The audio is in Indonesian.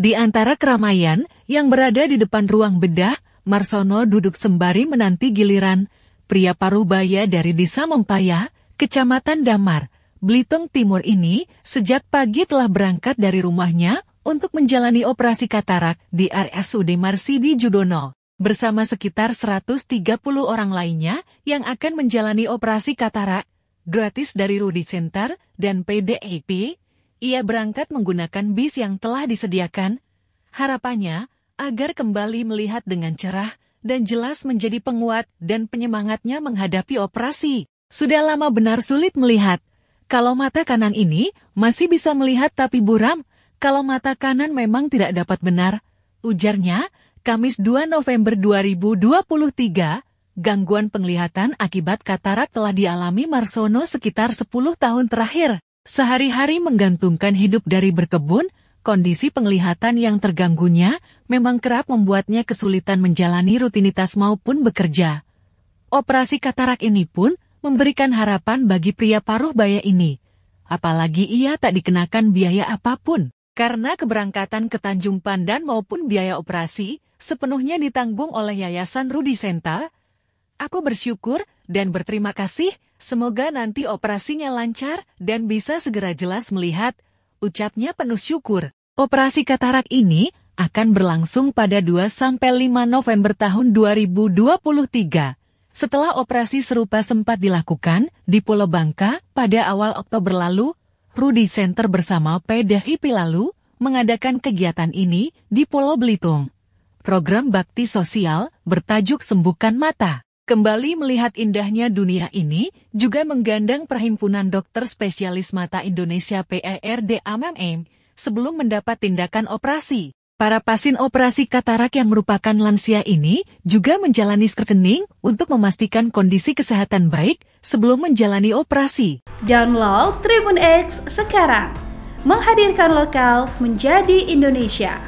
Di antara keramaian yang berada di depan ruang bedah, Marsono duduk sembari menanti giliran. Pria parubaya dari Desa Mempaya, Kecamatan Damar, Blitung Timur ini sejak pagi telah berangkat dari rumahnya untuk menjalani operasi katarak di RSUD Marsidi Judono bersama sekitar 130 orang lainnya yang akan menjalani operasi katarak gratis dari Rudi Center dan PDIP. Ia berangkat menggunakan bis yang telah disediakan, harapannya agar kembali melihat dengan cerah dan jelas menjadi penguat dan penyemangatnya menghadapi operasi. Sudah lama benar sulit melihat. Kalau mata kanan ini masih bisa melihat tapi buram, kalau mata kanan memang tidak dapat benar. Ujarnya, Kamis 2 November 2023, gangguan penglihatan akibat katarak telah dialami Marsono sekitar 10 tahun terakhir. Sehari-hari menggantungkan hidup dari berkebun, kondisi penglihatan yang terganggunya memang kerap membuatnya kesulitan menjalani rutinitas maupun bekerja. Operasi katarak ini pun memberikan harapan bagi pria paruh baya ini. Apalagi ia tak dikenakan biaya apapun. Karena keberangkatan ke Tanjung Pandan maupun biaya operasi sepenuhnya ditanggung oleh Yayasan Rudi Senta, aku bersyukur dan berterima kasih Semoga nanti operasinya lancar dan bisa segera jelas melihat, ucapnya penuh syukur. Operasi katarak ini akan berlangsung pada 2-5 November tahun 2023. Setelah operasi serupa sempat dilakukan di Pulau Bangka pada awal Oktober lalu, Rudy Center bersama PDHIP lalu mengadakan kegiatan ini di Pulau Belitung. Program bakti sosial bertajuk Sembuhkan Mata. Kembali melihat indahnya dunia ini juga menggandeng Perhimpunan Dokter Spesialis Mata Indonesia PERD AMM sebelum mendapat tindakan operasi. Para pasien operasi katarak yang merupakan lansia ini juga menjalani screening untuk memastikan kondisi kesehatan baik sebelum menjalani operasi. Download Tribun X sekarang, menghadirkan lokal menjadi Indonesia.